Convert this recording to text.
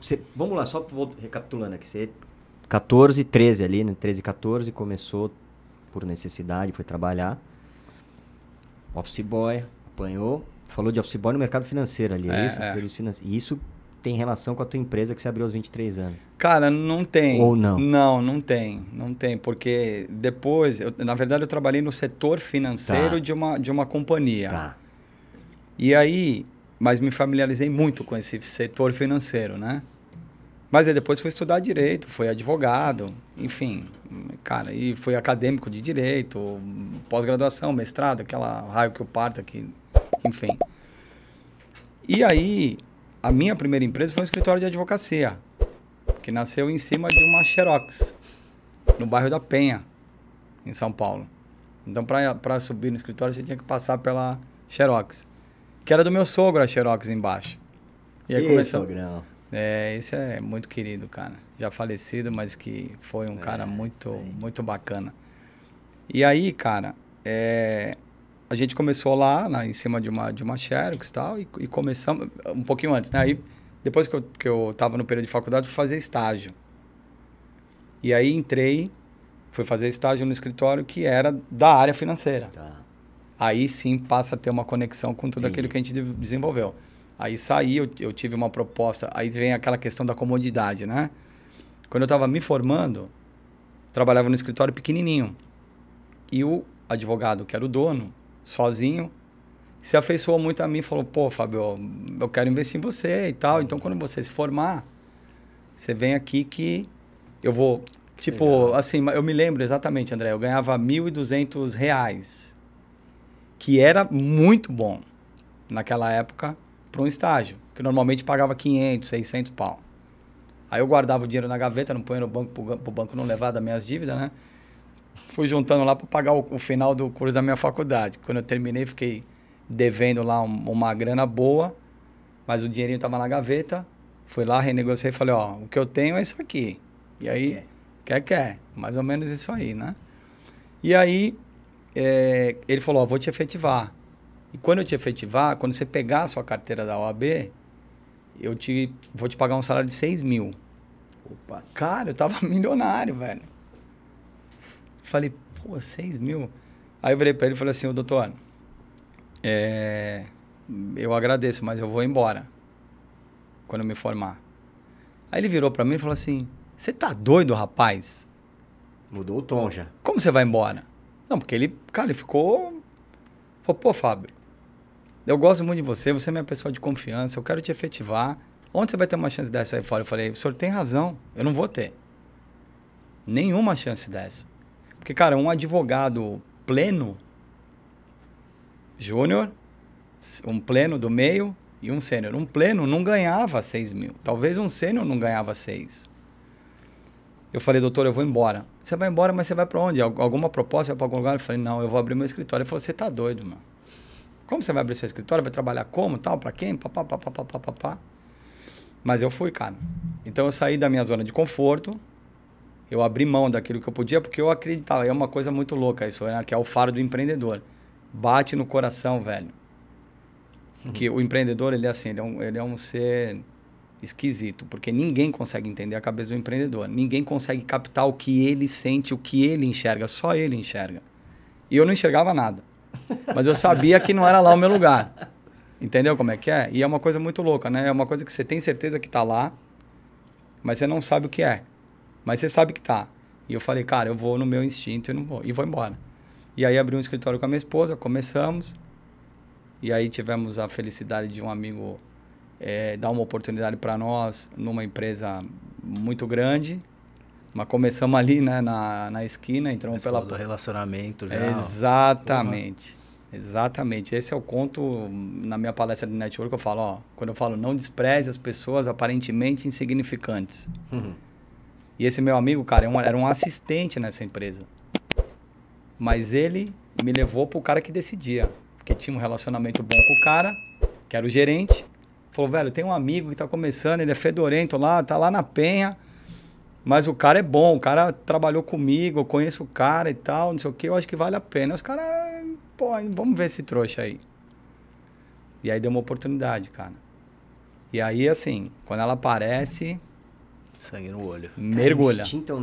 Você, vamos lá, só vou recapitulando aqui. Você 14, 13 ali, né? 13, 14, começou por necessidade, foi trabalhar. Office boy, apanhou. Falou de office boy no mercado financeiro ali, é, é isso? É. e Isso tem relação com a tua empresa que você abriu aos 23 anos? Cara, não tem. Ou não? Não, não tem. Não tem, porque depois, eu, na verdade, eu trabalhei no setor financeiro tá. de, uma, de uma companhia. Tá. E aí, mas me familiarizei muito com esse setor financeiro, né? Mas aí depois fui estudar direito, fui advogado, enfim, cara, e fui acadêmico de direito, pós-graduação, mestrado, aquela raio que eu parto aqui, enfim. E aí, a minha primeira empresa foi um escritório de advocacia, que nasceu em cima de uma Xerox, no bairro da Penha, em São Paulo. Então, para subir no escritório, você tinha que passar pela Xerox que era do meu sogro, a Xerox embaixo. E aí e começou. Sogrão? É, esse é muito querido, cara. Já falecido, mas que foi um é, cara muito, muito bacana. E aí, cara, é, a gente começou lá, lá, em cima de uma, de uma Xerox e tal, e, e começamos um pouquinho antes, né? Aí, depois que eu, que eu tava no período de faculdade, fui fazer estágio. E aí entrei, fui fazer estágio no escritório que era da área financeira. Tá aí sim passa a ter uma conexão com tudo Entendi. aquilo que a gente desenvolveu. Aí saí, eu, eu, tive uma proposta, aí vem aquela questão da comodidade, né? Quando eu estava me formando, trabalhava no escritório pequenininho. E o advogado, que era o dono, sozinho, se afeiçoou muito a mim e falou: pô, Fábio, eu quero investir em você e tal. Então, quando você se formar, você vem aqui que eu vou. Tipo, Legal. assim, eu me lembro exatamente, André, eu ganhava R$ 1.200 que era muito bom naquela época para um estágio, que normalmente pagava 500, 600 pau. Aí eu guardava o dinheiro na gaveta, não punha no banco, para o banco não levar das minhas dívidas, né? Fui juntando lá para pagar o, o, final do curso da minha faculdade. Quando eu terminei, fiquei devendo lá um, uma grana boa, mas o dinheirinho estava na gaveta. Fui lá, renegociei e falei, ó, o que eu tenho é isso aqui. E aí, quer, quer. Mais ou menos isso aí, né? E aí, é, ele falou: vou te efetivar. E quando eu te efetivar, quando você pegar a sua carteira da OAB, eu te vou te pagar um salário de 6 mil. Opa. Cara, eu tava milionário, velho. Falei, pô, 6 mil? Aí eu virei pra ele e falei assim, ô doutor, é, eu agradeço, mas eu vou embora quando eu me formar. Aí ele virou pra mim e falou assim, você tá doido, rapaz? Mudou o tom já. Como você vai embora? Não, porque ele, cara, ele ficou. Falou, pô, Fábio, eu gosto muito de você, você é minha pessoa de confiança, eu quero te efetivar. Onde você vai ter uma chance dessa aí fora? Eu falei, o senhor tem razão, eu não vou ter. Nenhuma chance dessa. Porque, cara, um advogado pleno, júnior, um pleno do meio e um sênior. Um pleno não ganhava 6 mil. Talvez um sênior não ganhava 6. Eu falei, doutor, eu vou embora. Você vai embora, mas você vai para onde? Alguma proposta para algum lugar? Eu falei, não, eu vou abrir meu escritório. Ele falou, você tá doido, mano. Como você vai abrir seu escritório? Vai trabalhar como? Tal? Para quem? Papá, papá, papá, papá. Mas eu fui, cara. Então eu saí da minha zona de conforto, eu abri mão daquilo que eu podia, porque eu acreditava. É uma coisa muito louca isso, né? que é o faro do empreendedor. Bate no coração, velho. Uhum. Que o empreendedor, ele é assim, ele é um, ele é um ser esquisito, porque ninguém consegue entender a cabeça do empreendedor, ninguém consegue captar o que ele sente, o que ele enxerga, só ele enxerga. E eu não enxergava nada, mas eu sabia que não era lá o meu lugar. Entendeu como é que é? E é uma coisa muito louca, né? É uma coisa que você tem certeza que está lá, mas você não sabe o que é. Mas você sabe que está. E eu falei, cara, eu vou no meu instinto e não vou e vou embora. E aí abri um escritório com a minha esposa, começamos. E aí tivemos a felicidade de um amigo é, dar uma oportunidade para nós numa empresa muito grande. Mas começamos ali né, na, na esquina, entramos Mas pela. Do relacionamento já. Exatamente. Uhum. Exatamente. Esse é o conto na minha palestra de network. Eu falo, ó, quando eu falo não despreze as pessoas aparentemente insignificantes. Uhum. E esse meu amigo, cara, é era um assistente nessa empresa. Mas ele me levou pro cara que decidia. Porque tinha um relacionamento bom com o cara, que era o gerente. Falou, velho, tem um amigo que tá começando, ele é fedorento lá, tá lá na penha. Mas o cara é bom, o cara trabalhou comigo, eu conheço o cara e tal, não sei o que, eu acho que vale a pena. Os caras, pô, vamos ver esse trouxa aí. E aí deu uma oportunidade, cara. E aí, assim, quando ela aparece. Sangue no olho. Mergulha. Cara,